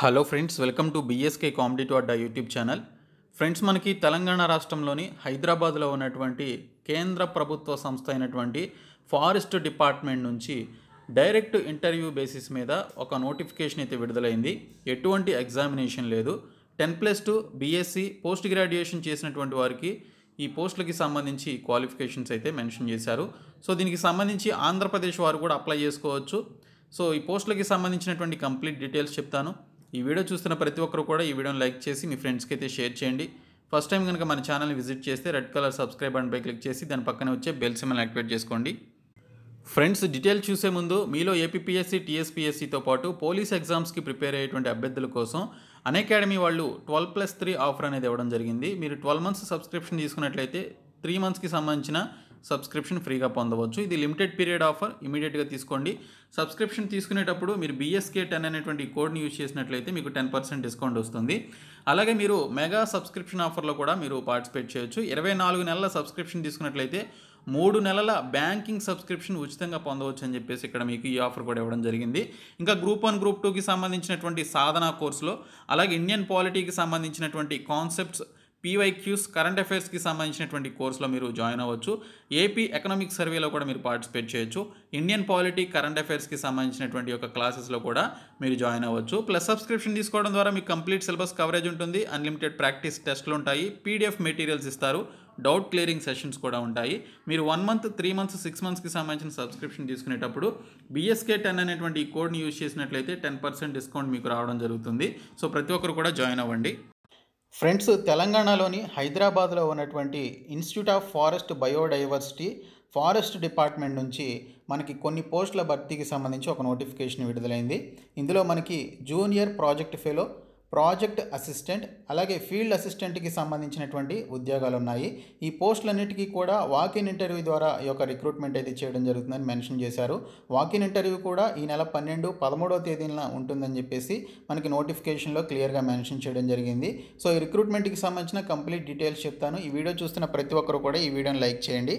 hello friends welcome to BSK competitive Adda YouTube channel friends మనకి తెలంగాణ రాష్ట్రంలోని హైదరాబాద్లో ఉన్నటువంటి కేంద్ర ప్రభుత్వ సంస్థ అయినటువంటి ఫారెస్ట్ డిపార్ట్మెంట్ నుంచి డైరెక్ట్ ఇంటర్వ్యూ బేసిస్ మీద ఒక నోటిఫికేషన్ అయితే విడుదలైంది ఎటువంటి ఎగ్జామినేషన్ లేదు ten plus two BSc post graduation చేసినటువంటి వారికి ఈ పోస్టులకి సంబంధించి క్వాలిఫికేషన్స్ అయితే మెన్షన్ చేశారు సో దీనికి సంబంధించి ఆంధ్రప్రదేశ్ వారు కూడా అప్లై చేసుకోవచ్చు సో ఈ పోస్టులకి సంబంధించినటువంటి కంప్లీట్ డీటెయిల్స్ చెప్తాను ఈ వీడియో చూస్తున్న ప్రతి ఒక్కరు కూడా ఈ వీడియోని లైక్ చేసి మీ ఫ్రెండ్స్కి అయితే షేర్ చేయండి ఫస్ట్ టైం కనుక మన ఛానల్ని విజిట్ చేస్తే రెడ్ కలర్ సబ్స్క్రైబ్ బటన్పై క్లిక్ చేసి దాని పక్కనే వచ్చే బెల్ సిమ్మల్ని యాక్టివేట్ చేసుకోండి ఫ్రెండ్స్ డీటెయిల్ చూసే ముందు మీలో ఏపీఎస్సీ టీఎస్పీఎస్సీతో పాటు పోలీస్ ఎగ్జామ్స్కి ప్రిపేర్ అయ్యేటువంటి అభ్యర్థుల కోసం అకాడమీ వాళ్ళు ట్వెల్వ్ ప్లస్ త్రీ ఆఫర్ అనేది ఇవ్వడం జరిగింది మీరు ట్వెల్వ్ మంత్స్ సబ్స్క్రిప్షన్ తీసుకున్నట్లయితే త్రీ మంత్స్కి సంబంధించిన సబ్స్క్రిప్షన్ ఫ్రీగా పొందవచ్చు ఇది లిమిటెడ్ పీరియడ్ ఆఫర్ ఇమీడియట్గా తీసుకోండి సబ్స్క్రిప్షన్ తీసుకునేటప్పుడు మీరు బీఎస్కే టెన్ అనేటువంటి కోడ్ని యూజ్ చేసినట్లయితే మీకు టెన్ పర్సెంట్ డిస్కౌంట్ వస్తుంది అలాగే మీరు మెగా సబ్స్క్రిప్షన్ ఆఫర్లో కూడా మీరు పార్టిసిపేట్ చేయొచ్చు ఇరవై నాలుగు నెలల సబ్స్క్రిప్షన్ తీసుకున్నట్లయితే మూడు నెలల బ్యాంకింగ్ సబ్స్క్రిప్షన్ ఉచితంగా పొందవచ్చు అని చెప్పేసి ఇక్కడ మీకు ఈ ఆఫర్ కూడా ఇవ్వడం జరిగింది ఇంకా గ్రూప్ వన్ గ్రూప్ టూకి సంబంధించినటువంటి సాధన కోర్సులో అలాగే ఇండియన్ పాలిటీకి సంబంధించినటువంటి కాన్సెప్ట్స్ పీవైక్యూస్ కరెంట్ అఫైర్స్కి సంబంధించినటువంటి కోర్సులో మీరు జాయిన్ అవ్వచ్చు ఏపీ ఎకనామిక్ సర్వేలో కూడా మీరు పార్టిసిపేట్ చేయొచ్చు ఇండియన్ పాలిటీ కరెంట్ అఫైర్స్కి సంబంధించినటువంటి యొక్క క్లాసెస్లో కూడా మీరు జాయిన్ అవ్వచ్చు ప్లస్ సబ్స్క్రిప్షన్ తీసుకోవడం ద్వారా మీకు కంప్లీట్ సిలబస్ కవరేజ్ ఉంటుంది అన్లిమిటెడ్ ప్రాక్టీస్ టెస్ట్లు ఉంటాయి పీడిఎఫ్ మెటీరియల్స్ ఇస్తారు డౌట్ క్లియరింగ్ సెషన్స్ కూడా ఉంటాయి మీరు one month three months six మంత్స్కి సంబంధించిన సబ్స్క్రిప్షన్ తీసుకునేటప్పుడు బీఎస్కే టెన్ అనేటువంటి ఈ కోడ్ని యూజ్ చేసినట్లయితే టెన్ పర్సెంట్ డిస్కౌంట్ మీకు రావడం జరుగుతుంది సో ప్రతి ఒక్కరు కూడా జాయిన్ అవ్వండి ఫ్రెండ్స్ తెలంగాణలోని హైదరాబాద్లో ఉన్నటువంటి institute of forest biodiversity forest department నుంచి మనకి కొన్ని పోస్టుల భర్తీకి సంబంధించి ఒక నోటిఫికేషన్ విడుదలైంది ఇందులో మనకి junior project fellow project assistant అలాగే ఫీల్డ్ అసిస్టెంట్కి సంబంధించినటువంటి ఉద్యోగాలు ఉన్నాయి ఈ పోస్టులన్నిటికీ కూడా వాకిన్ ఇంటర్వ్యూ ద్వారా ఈ యొక్క రిక్రూట్మెంట్ అయితే చేయడం జరుగుతుందని మెన్షన్ చేశారు వాకిన్ ఇంటర్వ్యూ కూడా ఈ నెల పన్నెండు పదమూడవ తేదీన ఉంటుందని చెప్పేసి మనకి నోటిఫికేషన్లో క్లియర్గా మెన్షన్ చేయడం జరిగింది సో ఈ రిక్రూట్మెంట్కి సంబంధించిన కంప్లీట్ డీటెయిల్స్ చెప్తాను ఈ వీడియో చూస్తున్న ప్రతి ఒక్కరు కూడా ఈ వీడియోని లైక్ చేయండి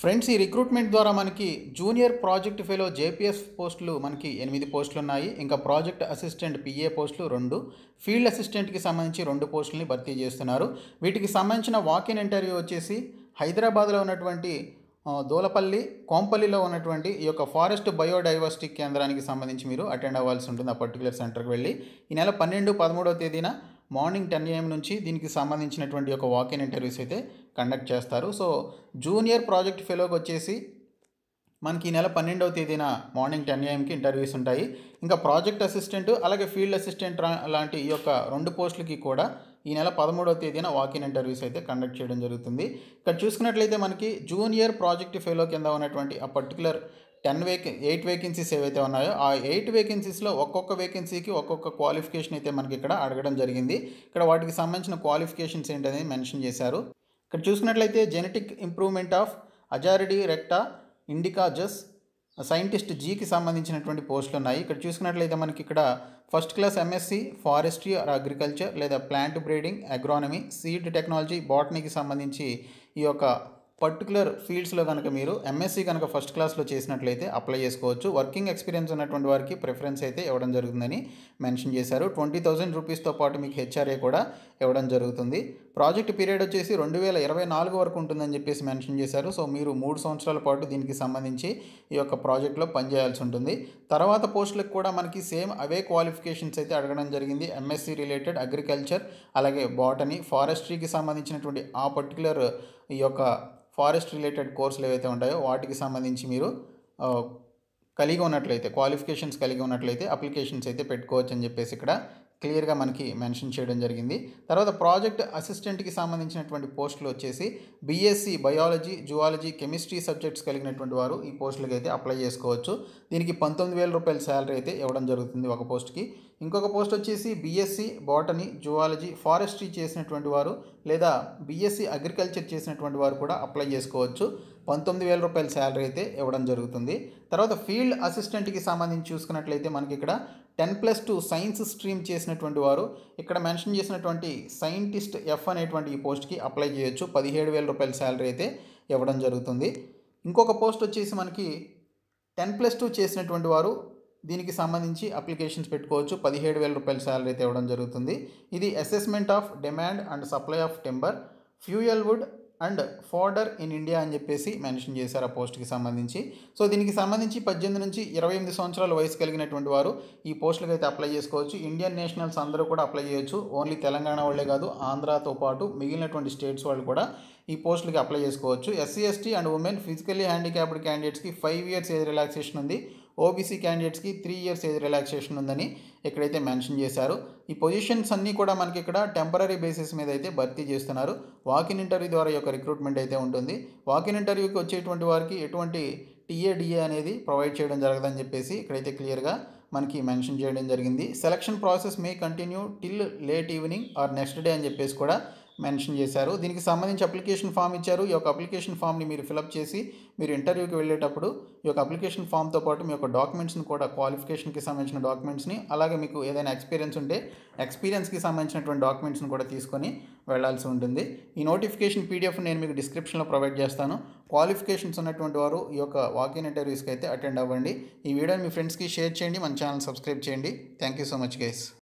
ఫ్రెండ్స్ ఈ రిక్రూట్మెంట్ ద్వారా మనకి జూనియర్ ప్రాజెక్ట్ ఫెలో జేపీఎస్ పోస్టులు మనకి ఎనిమిది పోస్టులు ఉన్నాయి ఇంకా ప్రాజెక్ట్ అసిస్టెంట్ పిఏ పోస్టులు రెండు ఫీల్డ్ అసిస్టెంట్కి సంబంధించి రెండు పోస్టులని భర్తీ చేస్తున్నారు వీటికి సంబంధించిన వాకిన్ ఇంటర్వ్యూ వచ్చేసి హైదరాబాద్లో ఉన్నటువంటి దోలపల్లి కోంపల్లిలో ఉన్నటువంటి ఈ యొక్క ఫారెస్ట్ బయోడైవర్సిటీ కేంద్రానికి సంబంధించి మీరు అటెండ్ అవ్వాల్సి ఉంటుంది ఆ పర్టికులర్ సెంటర్కి వెళ్ళి ఈ నెల పన్నెండు పదమూడవ తేదీన మార్నింగ్ టెన్ ఏఎం నుంచి దీనికి సంబంధించినటువంటి ఒక వాకిన్ ఇంటర్వ్యూస్ అయితే కండక్ట్ చేస్తారు సో జూనియర్ ప్రాజెక్ట్ ఫెలోకి వచ్చేసి మనకి ఈ నెల పన్నెండవ తేదీన మార్నింగ్ టెన్ ఏఎంకి ఇంటర్వ్యూస్ ఉంటాయి ఇంకా ప్రాజెక్ట్ అసిస్టెంట్ అలాగే ఫీల్డ్ అసిస్టెంట్ లాంటి ఈ యొక్క రెండు పోస్టులకి కూడా ఈ నెల పదమూడవ తేదీన వాకిన్ ఇంటర్వ్యూస్ అయితే కండక్ట్ చేయడం జరుగుతుంది ఇక్కడ చూసుకున్నట్లయితే మనకి జూనియర్ ప్రాజెక్ట్ ఫెలో కింద ఉన్నటువంటి ఆ పర్టికులర్ టెన్ వేకె ఎయిట్ వేకెన్సీస్ ఏవైతే ఉన్నాయో ఆ ఎయిట్ వేకెన్సీస్లో ఒక్కొక్క వేకెన్సీకి ఒక్కొక్క క్వాలిఫికేషన్ అయితే మనకి ఇక్కడ అడగడం జరిగింది ఇక్కడ వాటికి సంబంధించిన క్వాలిఫికేషన్స్ ఏంటనేది మెన్షన్ చేశారు ఇక్కడ చూసుకున్నట్లయితే genetic improvement of Azadirachta indica జస్ సైంటిస్ట్ జీకి సంబంధించినటువంటి పోస్టులు ఉన్నాయి ఇక్కడ చూసుకున్నట్లయితే మనకి ఇక్కడ first class MSc forestry or agriculture లేదా plant breeding agronomy seed technology బాటనీకి సంబంధించి ఈ యొక్క పర్టికులర్ ఫీల్డ్స్లో కనుక మీరు ఎంఎస్సి కనుక ఫస్ట్ క్లాస్లో చేసినట్లయితే అప్లై చేసుకోవచ్చు వర్కింగ్ ఎక్స్పీరియన్స్ ఉన్నటువంటి వారికి ప్రిఫరెన్స్ అయితే ఇవ్వడం జరుగుతుందని మెన్షన్ చేశారు ట్వంటీ థౌజండ్ రూపీస్తో పాటు మీకు హెచ్ఆర్ఏ కూడా ఇవ్వడం జరుగుతుంది ప్రాజెక్ట్ పీరియడ్ వచ్చేసి రెండు వేల ఇరవై నాలుగు వరకు ఉంటుందని చెప్పేసి మెన్షన్ చేశారు సో మీరు మూడు సంవత్సరాల పాటు దీనికి సంబంధించి ఈ యొక్క ప్రాజెక్ట్లో పనిచేయాల్సి ఉంటుంది తర్వాత పోస్టులకు కూడా మనకి సేమ్ అవే క్వాలిఫికేషన్స్ అయితే అడగడం జరిగింది ఎంఎస్సి రిలేటెడ్ అగ్రికల్చర్ అలాగే బాటనీ ఫారెస్ట్రీకి సంబంధించినటువంటి ఆ పర్టికులర్ ఈ యొక్క ఫారెస్ట్ రిలేటెడ్ కోర్సులు ఏవైతే ఉంటాయో వాటికి సంబంధించి మీరు కలిగి ఉన్నట్లయితే క్వాలిఫికేషన్స్ కలిగి ఉన్నట్లయితే అప్లికేషన్స్ అయితే పెట్టుకోవచ్చు అని చెప్పేసి ఇక్కడ క్లియర్గా మనకి మెన్షన్ చేయడం జరిగింది తర్వాత ప్రాజెక్ట్ అసిస్టెంట్కి సంబంధించినటువంటి పోస్టులు వచ్చేసి BSc biology zoology chemistry subjects కలిగినటువంటి వారు ఈ పోస్టులకి అయితే అప్లై చేసుకోవచ్చు దీనికి పంతొమ్మిది వేల రూపాయల శాలరీ అయితే ఇవ్వడం జరుగుతుంది ఒక పోస్ట్కి ఇంకొక పోస్ట్ వచ్చేసి బీఎస్సీ బాటనీ జువాలజీ ఫారెస్ట్రీ చేసినటువంటి వారు లేదా బీఎస్సీ అగ్రికల్చర్ చేసినటువంటి వారు కూడా అప్లై చేసుకోవచ్చు పంతొమ్మిది వేల రూపాయల శాలరీ అయితే ఇవ్వడం జరుగుతుంది తర్వాత ఫీల్డ్ అసిస్టెంట్కి సంబంధించి చూసుకున్నట్లయితే మనకి ఇక్కడ ten plus two science stream చేసినటువంటి వారు ఇక్కడ మెన్షన్ చేసినటువంటి సైంటిస్ట్ ఎఫ్ అనేటువంటి ఈ పోస్ట్కి అప్లై చేయొచ్చు పదిహేడు వేల రూపాయల శాలరీ అయితే ఇవ్వడం జరుగుతుంది ఇంకొక పోస్ట్ వచ్చేసి మనకి టెన్ ప్లస్ టూ చేసినటువంటి వారు దీనికి సంబంధించి అప్లికేషన్స్ పెట్టుకోవచ్చు పదిహేడు వేల రూపాయల శాలరీ అయితే ఇవ్వడం జరుగుతుంది ఇది assessment of demand and supply of timber fuel wood and fodder in India అని చెప్పేసి మెన్షన్ చేశారు ఆ పోస్ట్కి సంబంధించి సో దీనికి సంబంధించి పద్దెనిమిది నుంచి ఇరవై ఎనిమిది సంవత్సరాల వయసు కలిగినటువంటి వారు ఈ పోస్టులకు అయితే అప్లై చేసుకోవచ్చు ఇండియన్ నేషనల్స్ అందరూ కూడా అప్లై చేయొచ్చు ఓన్లీ తెలంగాణ వాళ్ళే కాదు ఆంధ్రాతో పాటు మిగిలినటువంటి స్టేట్స్ వాళ్ళు కూడా ఈ పోస్టులకి అప్లై చేసుకోవచ్చు SC ST and women physically handicapped క్యాండిడేట్స్కి ఫైవ్ ఇయర్స్ ఏజ్ రిలాక్సేషన్ ఉంది ఓబీసీ క్యాండిడేట్స్కి త్రీ ఇయర్స్ ఏజ్ రిలాక్సేషన్ ఉందని ఇక్కడైతే మెన్షన్ చేశారు ఈ పొజిషన్స్ అన్నీ కూడా మనకి ఇక్కడ టెంపరీ బేసిస్ మీద అయితే భర్తీ చేస్తున్నారు వాకిన్ ఇంటర్వ్యూ ద్వారా యొక్క రిక్రూట్మెంట్ అయితే ఉంటుంది వాకిన్ ఇంటర్వ్యూకి వచ్చేటువంటి వారికి ఎటువంటి టీఏడిఏ అనేది ప్రొవైడ్ చేయడం జరగదని చెప్పేసి ఇక్కడైతే క్లియర్గా మనకి మెన్షన్ చేయడం జరిగింది selection process may continue till late evening or next day అని చెప్పేసి కూడా మెన్షన్ చేశారు దీనికి సంబంధించి అప్లికేషన్ ఫామ్ ఇచ్చారు ఈ యొక్క అప్లికేషన్ ఫామ్ని మీరు ఫిలప్ చేసి మీరు ఇంటర్వ్యూకి వెళ్ళేటప్పుడు ఈ యొక్క అప్లికేషన్ ఫామ్తో పాటు మీ యొక్క డాక్యుమెంట్స్ని కూడా క్వాలిఫికేషన్కి సంబంధించిన డాక్యుమెంట్స్ని అలాగే మీకు ఏదైనా ఎక్స్పీరియన్స్ ఉంటే ఎక్స్పీరియన్స్కి సంబంధించినటువంటి డాక్యుమెంట్స్ని కూడా తీసుకొని వెళ్లాల్సి ఉంటుంది ఈ నోటిఫికేషన్ పీడిఎఫ్ నేను మీకు డిస్క్రిప్షన్లో ప్రొవైడ్ చేస్తాను క్వాలిఫికేషన్స్ ఉన్నటువంటి వారు ఈ యొక్క వాకింగ్ ఇంటర్వ్యూస్కి అయితే అటెండ్ అవ్వండి ఈ వీడియోని మీ ఫ్రెండ్స్కి షేర్ చేయండి మన ఛానల్ సబ్స్క్రైబ్ చేయండి thank you so much guys